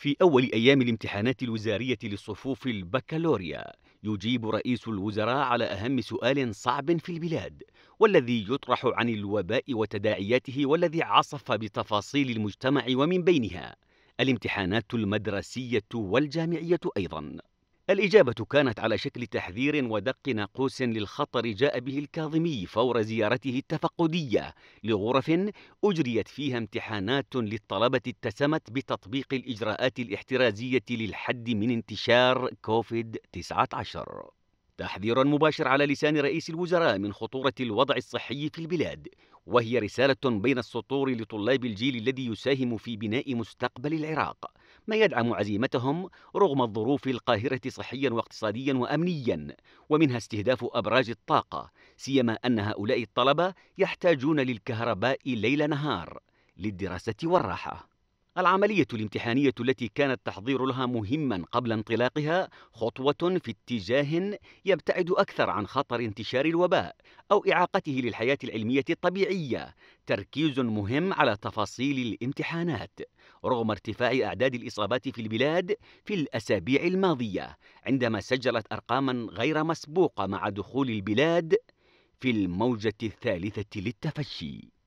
في أول أيام الامتحانات الوزارية لصفوف البكالوريا يجيب رئيس الوزراء على أهم سؤال صعب في البلاد والذي يطرح عن الوباء وتداعياته والذي عصف بتفاصيل المجتمع ومن بينها الامتحانات المدرسية والجامعية أيضاً الإجابة كانت على شكل تحذير ودق ناقوس للخطر جاء به الكاظمي فور زيارته التفقدية لغرف أجريت فيها امتحانات للطلبة اتسمت بتطبيق الإجراءات الاحترازية للحد من انتشار كوفيد 19 تحذير مباشر على لسان رئيس الوزراء من خطورة الوضع الصحي في البلاد وهي رسالة بين السطور لطلاب الجيل الذي يساهم في بناء مستقبل العراق ما يدعم عزيمتهم رغم الظروف القاهرة صحيا واقتصاديا وأمنيا ومنها استهداف أبراج الطاقة سيما أن هؤلاء الطلبة يحتاجون للكهرباء ليل نهار للدراسة والراحة العملية الامتحانية التي كان التحضير لها مهما قبل انطلاقها خطوة في اتجاه يبتعد أكثر عن خطر انتشار الوباء أو إعاقته للحياة العلمية الطبيعية، تركيز مهم على تفاصيل الامتحانات رغم ارتفاع أعداد الإصابات في البلاد في الأسابيع الماضية عندما سجلت أرقاما غير مسبوقة مع دخول البلاد في الموجة الثالثة للتفشي